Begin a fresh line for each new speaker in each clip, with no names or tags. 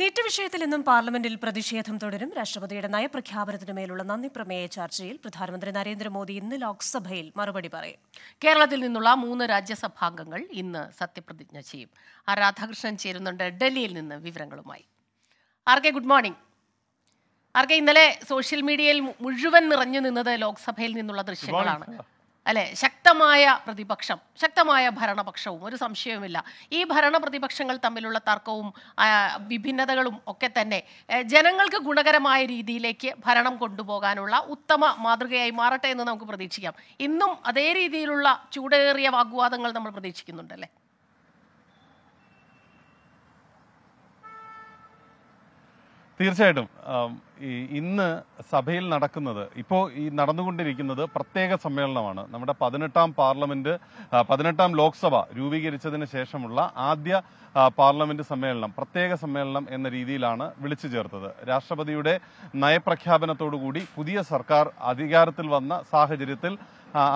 NEET വിഷയത്തിൽ ഇന്നും പാർലമെന്റിൽ പ്രതിഷേധം തുടരും രാഷ്ട്രപതിയുടെ നയപ്രഖ്യാപനത്തിന് മേലുള്ള നന്ദി പ്രമേയ ചർച്ചയിൽ പ്രധാനമന്ത്രി നരേന്ദ്രമോദി ഇന്ന് ലോക്സഭയിൽ മറുപടി പറയും കേരളത്തിൽ നിന്നുള്ള മൂന്ന് രാജ്യസഭാംഗങ്ങൾ ഇന്ന് സത്യപ്രതിജ്ഞ ചെയ്യും ആ രാധാകൃഷ്ണൻ ചേരുന്നുണ്ട് ഡൽഹിയിൽ നിന്ന് വിവരങ്ങളുമായി R K good morning R K ഇന്നലെ സോഷ്യൽ മീഡിയയിൽ മുഴുവൻ നിറഞ്ഞു നിന്നത് ലോക്സഭയിൽ നിന്നുള്ള ദൃശ്യങ്ങളാണ് അല്ലെ ശക്തമായ പ്രതിപക്ഷം ശക്തമായ ഭരണപക്ഷവും ഒരു സംശയവുമില്ല ഈ ഭരണ പ്രതിപക്ഷങ്ങൾ തമ്മിലുള്ള തർക്കവും വിഭിന്നതകളും ഒക്കെ തന്നെ ജനങ്ങൾക്ക് ഗുണകരമായ രീതിയിലേക്ക് ഭരണം കൊണ്ടുപോകാനുള്ള ഉത്തമ മാതൃകയായി മാറട്ടെ എന്ന് നമുക്ക് പ്രതീക്ഷിക്കാം ഇന്നും അതേ രീതിയിലുള്ള ചൂടേറിയ വാഗ്വാദങ്ങൾ നമ്മൾ പ്രതീക്ഷിക്കുന്നുണ്ടല്ലേ
തീർച്ചയായിട്ടും ഈ ഇന്ന് സഭയിൽ നടക്കുന്നത് ഇപ്പോൾ ഈ നടന്നുകൊണ്ടിരിക്കുന്നത് പ്രത്യേക സമ്മേളനമാണ് നമ്മുടെ പതിനെട്ടാം പാർലമെന്റ് പതിനെട്ടാം ലോക്സഭ രൂപീകരിച്ചതിന് ശേഷമുള്ള ആദ്യ പാർലമെന്റ് സമ്മേളനം പ്രത്യേക സമ്മേളനം എന്ന രീതിയിലാണ് വിളിച്ചു ചേർത്തത് രാഷ്ട്രപതിയുടെ നയപ്രഖ്യാപനത്തോടുകൂടി പുതിയ സർക്കാർ അധികാരത്തിൽ വന്ന സാഹചര്യത്തിൽ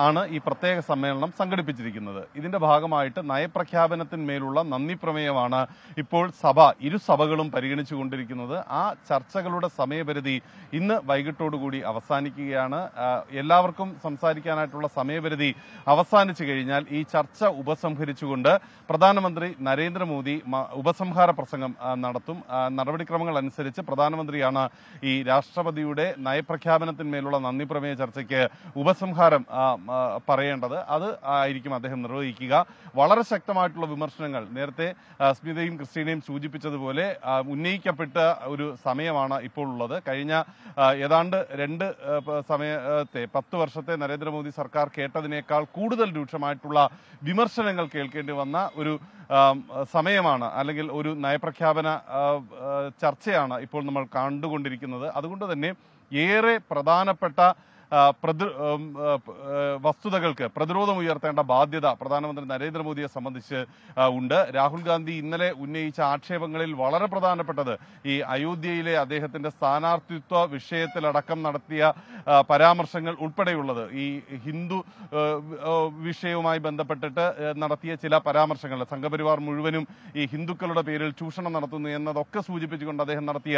ആണ് ഈ പ്രത്യേക സമ്മേളനം സംഘടിപ്പിച്ചിരിക്കുന്നത് ഇതിന്റെ ഭാഗമായിട്ട് നയപ്രഖ്യാപനത്തിന്മേലുള്ള നന്ദി പ്രമേയമാണ് ഇപ്പോൾ സഭ ഇരു സഭകളും പരിഗണിച്ചുകൊണ്ടിരിക്കുന്നത് ആ ചർച്ചകളുടെ സമയ സമയപരിധി ഇന്ന് വൈകിട്ടോടുകൂടി അവസാനിക്കുകയാണ് എല്ലാവർക്കും സംസാരിക്കാനായിട്ടുള്ള സമയപരിധി അവസാനിച്ചു കഴിഞ്ഞാൽ ഈ ചർച്ച ഉപസംഹരിച്ചുകൊണ്ട് പ്രധാനമന്ത്രി നരേന്ദ്രമോദി ഉപസംഹാര പ്രസംഗം നടത്തും നടപടിക്രമങ്ങൾ അനുസരിച്ച് പ്രധാനമന്ത്രിയാണ് ഈ രാഷ്ട്രപതിയുടെ നയപ്രഖ്യാപനത്തിന്മേലുള്ള നന്ദി പ്രമേയ ചർച്ചയ്ക്ക് ഉപസംഹാരം പറയേണ്ടത് അത് ആയിരിക്കും അദ്ദേഹം നിർവഹിക്കുക വളരെ ശക്തമായിട്ടുള്ള വിമർശനങ്ങൾ നേരത്തെ സ്മിതയും ക്രിസ്റ്റീനയും സൂചിപ്പിച്ചതുപോലെ ഉന്നയിക്കപ്പെട്ട ഒരു സമയമാണ് ഇപ്പോൾ ഉള്ളത് കഴിഞ്ഞ ഏതാണ്ട് രണ്ട് സമയത്തെ പത്ത് വർഷത്തെ നരേന്ദ്രമോദി സർക്കാർ കേട്ടതിനേക്കാൾ കൂടുതൽ രൂക്ഷമായിട്ടുള്ള വിമർശനങ്ങൾ കേൾക്കേണ്ടി വന്ന ഒരു സമയമാണ് അല്ലെങ്കിൽ ഒരു നയപ്രഖ്യാപന ചർച്ചയാണ് ഇപ്പോൾ നമ്മൾ കണ്ടുകൊണ്ടിരിക്കുന്നത് അതുകൊണ്ട് തന്നെ ഏറെ പ്രധാനപ്പെട്ട വസ്തുതകൾക്ക് പ്രതിരോധം ഉയർത്തേണ്ട ബാധ്യത പ്രധാനമന്ത്രി നരേന്ദ്രമോദിയെ സംബന്ധിച്ച് ഉണ്ട് രാഹുൽ ഗാന്ധി ഇന്നലെ ഉന്നയിച്ച ആക്ഷേപങ്ങളിൽ വളരെ പ്രധാനപ്പെട്ടത് ഈ അയോധ്യയിലെ അദ്ദേഹത്തിന്റെ സ്ഥാനാർത്ഥിത്വ വിഷയത്തിലടക്കം നടത്തിയ പരാമർശങ്ങൾ ഉൾപ്പെടെയുള്ളത് ഈ ഹിന്ദു വിഷയവുമായി ബന്ധപ്പെട്ടിട്ട് നടത്തിയ ചില പരാമർശങ്ങൾ സംഘപരിവാർ മുഴുവനും ഈ ഹിന്ദുക്കളുടെ പേരിൽ ചൂഷണം നടത്തുന്നു എന്നതൊക്കെ സൂചിപ്പിച്ചുകൊണ്ട് അദ്ദേഹം നടത്തിയ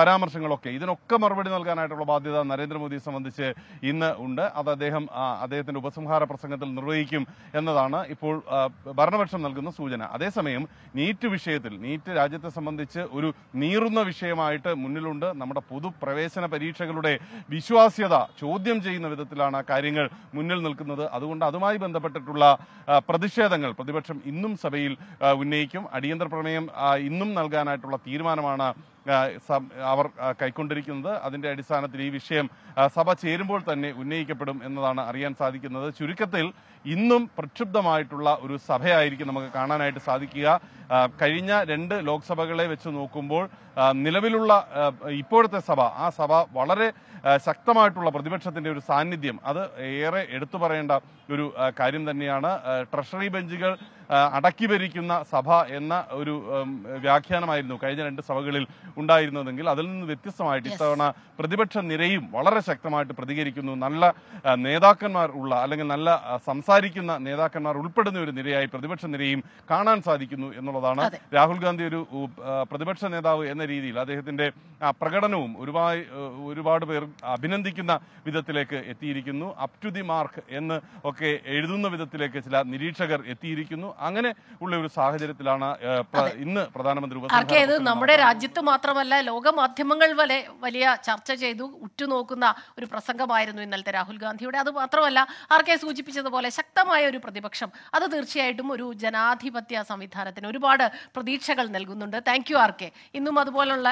പരാമർശങ്ങളൊക്കെ ഇതിനൊക്കെ മറുപടി നൽകാനായിട്ടുള്ള ബാധ്യത നരേന്ദ്രമോദിയെ സംബന്ധിച്ച് ഇന്ന് ഉണ്ട് അത് അദ്ദേഹം അദ്ദേഹത്തിന്റെ ഉപസംഹാര പ്രസംഗത്തിൽ നിർവഹിക്കും എന്നതാണ് ഇപ്പോൾ ഭരണപക്ഷം നൽകുന്ന സൂചന അതേസമയം നീറ്റ് വിഷയത്തിൽ നീറ്റ് രാജ്യത്തെ സംബന്ധിച്ച് ഒരു നീറുന്ന വിഷയമായിട്ട് മുന്നിലുണ്ട് നമ്മുടെ പൊതുപ്രവേശന പരീക്ഷകളുടെ വിശ്വാസ്യത ചോദ്യം ചെയ്യുന്ന വിധത്തിലാണ് കാര്യങ്ങൾ മുന്നിൽ നിൽക്കുന്നത് അതുകൊണ്ട് അതുമായി ബന്ധപ്പെട്ടിട്ടുള്ള പ്രതിഷേധങ്ങൾ പ്രതിപക്ഷം ഇന്നും സഭയിൽ ഉന്നയിക്കും അടിയന്തര പ്രമേയം ഇന്നും നൽകാനായിട്ടുള്ള തീരുമാനമാണ് അവർ കൈക്കൊണ്ടിരിക്കുന്നത് അതിന്റെ അടിസ്ഥാനത്തിൽ ഈ വിഷയം സഭ ചേരുമ്പോൾ തന്നെ ഉന്നയിക്കപ്പെടും എന്നതാണ് അറിയാൻ സാധിക്കുന്നത് ചുരുക്കത്തിൽ ഇന്നും പ്രക്ഷുബ്ധമായിട്ടുള്ള ഒരു സഭയായിരിക്കും നമുക്ക് കാണാനായിട്ട് സാധിക്കുക കഴിഞ്ഞ രണ്ട് ലോക്സഭകളെ വെച്ച് നോക്കുമ്പോൾ നിലവിലുള്ള ഇപ്പോഴത്തെ സഭ ആ സഭ വളരെ ശക്തമായിട്ടുള്ള പ്രതിപക്ഷത്തിന്റെ ഒരു സാന്നിധ്യം അത് ഏറെ എടുത്തു പറയേണ്ട ഒരു കാര്യം തന്നെയാണ് ട്രഷറി ബെഞ്ചുകൾ അടക്കി ഭരിക്കുന്ന സഭ എന്ന ഒരു വ്യാഖ്യാനമായിരുന്നു കഴിഞ്ഞ രണ്ട് സഭകളിൽ ഉണ്ടായിരുന്നതെങ്കിൽ അതിൽ നിന്ന് വ്യത്യസ്തമായിട്ട് ഇത്തവണ പ്രതിപക്ഷ നിരയും വളരെ ശക്തമായിട്ട് പ്രതികരിക്കുന്നു നല്ല നേതാക്കന്മാർ ഉള്ള അല്ലെങ്കിൽ നല്ല സംസാരിക്കുന്ന നേതാക്കന്മാർ ഉൾപ്പെടുന്ന ഒരു നിരയായി പ്രതിപക്ഷ നിരയും കാണാൻ സാധിക്കുന്നു എന്നുള്ളതാണ് രാഹുൽ ഗാന്ധി ഒരു പ്രതിപക്ഷ നേതാവ് എന്ന രീതിയിൽ അദ്ദേഹത്തിന്റെ പ്രകടനവും ഒരുപാട് ഒരുപാട് പേർ അഭിനന്ദിക്കുന്ന വിധത്തിലേക്ക് എത്തിയിരിക്കുന്നു അപ് ടു ദി മാർക്ക് എന്ന് ഒക്കെ എഴുതുന്ന വിധത്തിലേക്ക് ചില നിരീക്ഷകർ എത്തിയിരിക്കുന്നു അങ്ങനെ ഉള്ള ഒരു സാഹചര്യത്തിലാണ് ഇന്ന് പ്രധാനമന്ത്രി അത് നമ്മുടെ
രാജ്യത്ത് മാത്രമല്ല ലോക മാധ്യമങ്ങൾ വരെ വലിയ ചർച്ച ചെയ്തു ഉറ്റുനോക്കുന്ന ഒരു പ്രസംഗമായിരുന്നു ഇന്നലത്തെ രാഹുൽ ഗാന്ധിയുടെ അത് മാത്രമല്ല ആർ കെ സൂചിപ്പിച്ചതുപോലെ ശക്തമായ ഒരു പ്രതിപക്ഷം അത് തീർച്ചയായിട്ടും ഒരു ജനാധിപത്യ സംവിധാനത്തിന് ഒരുപാട് പ്രതീക്ഷകൾ നൽകുന്നുണ്ട് താങ്ക് യു ആർ കെ ഇന്നും അതുപോലുള്ള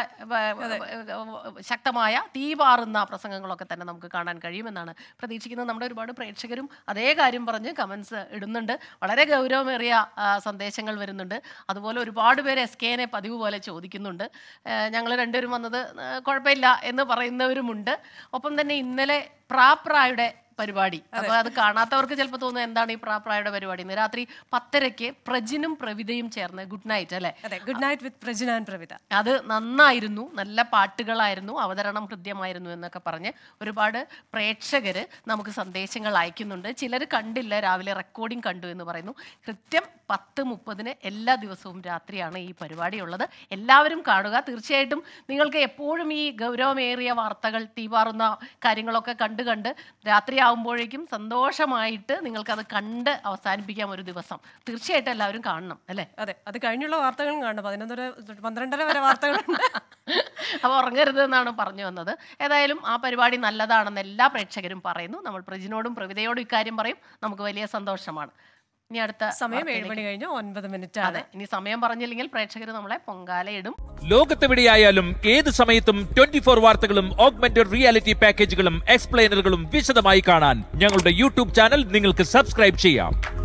ശക്തമായ തീപാറുന്ന പ്രസംഗങ്ങളൊക്കെ തന്നെ നമുക്ക് കാണാൻ കഴിയുമെന്നാണ് പ്രതീക്ഷിക്കുന്നത് നമ്മുടെ ഒരുപാട് പ്രേക്ഷകരും അതേ കാര്യം പറഞ്ഞ് കമൻസ് ഇടുന്നുണ്ട് വളരെ ഗൗരവമേറിയ സന്ദേശങ്ങൾ വരുന്നുണ്ട് അതുപോലെ ഒരുപാട് പേര് എസ് എനെ പതിവ് പോലെ ചോദിക്കുന്നുണ്ട് ഞങ്ങൾ രണ്ടുപേരും വന്നത് കുഴപ്പമില്ല എന്ന് പറയുന്നവരുമുണ്ട് ഒപ്പം തന്നെ ഇന്നലെ പ്രാപ്രായുടെ പരിപാടി അപ്പൊ അത് കാണാത്തവർക്ക് ചിലപ്പോൾ തോന്നുന്നത് എന്താണ് ഈ പ്രാപ്രായുടെ പരിപാടി എന്ന് രാത്രി പത്തരയ്ക്ക് പ്രജിനും പ്രവിതയും ചേർന്ന് ഗുഡ് നൈറ്റ് അല്ലെ good night with Prajina and Pravitha അത് നന്നായിരുന്നു നല്ല പാട്ടുകളായിരുന്നു അവതരണം ഹൃദ്യമായിരുന്നു എന്നൊക്കെ പറഞ്ഞ് ഒരുപാട് പ്രേക്ഷകര് നമുക്ക് സന്ദേശങ്ങൾ അയക്കുന്നുണ്ട് ചിലർ കണ്ടില്ല രാവിലെ റെക്കോർഡിംഗ് കണ്ടു എന്ന് പറയുന്നു കൃത്യം പത്ത് മുപ്പതിന് എല്ലാ ദിവസവും രാത്രിയാണ് ഈ പരിപാടി ഉള്ളത് എല്ലാവരും കാണുക തീർച്ചയായിട്ടും നിങ്ങൾക്ക് എപ്പോഴും ഈ ഗൗരവമേറിയ വാർത്തകൾ തീവാറുന്ന കാര്യങ്ങളൊക്കെ കണ്ടു കണ്ട് രാത്രി ആവുമ്പോഴേക്കും സന്തോഷമായിട്ട് നിങ്ങൾക്കത് കണ്ട് അവസാനിപ്പിക്കാം ഒരു ദിവസം തീർച്ചയായിട്ടും എല്ലാവരും കാണണം അല്ലേ അതെ അത് കഴിഞ്ഞുള്ള വാർത്തകളും കാണണം പതിനൊന്നര പന്ത്രണ്ടര വരെ വാർത്തകളുണ്ട് അപ്പോൾ ഉറങ്ങരുത് എന്നാണ് പറഞ്ഞു വന്നത് ഏതായാലും ആ പരിപാടി നല്ലതാണെന്ന് എല്ലാ പ്രേക്ഷകരും പറയുന്നു നമ്മൾ പ്രജിനോടും പ്രവിതയോടും ഇക്കാര്യം പറയും നമുക്ക് വലിയ സന്തോഷമാണ് ഇനി അടുത്ത സമയം ഏഴ് മണി കഴിഞ്ഞ് ഒൻപത് മിനിറ്റ് ആണ് ഇനി സമയം പറഞ്ഞില്ലെങ്കിൽ പ്രേക്ഷകർ നമ്മളെ പൊങ്കാലയിടും ലോകത്തെവിടെയായാലും ഏത് സമയത്തും ട്വന്റി ഫോർ വാർത്തകളും ഓഗ്മെന്റഡ് റിയാലിറ്റി പാക്കേജുകളും എക്സ്പ്ലെയിനറുകളും വിശദമായി കാണാൻ ഞങ്ങളുടെ യൂട്യൂബ് ചാനൽ നിങ്ങൾക്ക് സബ്സ്ക്രൈബ് ചെയ്യാം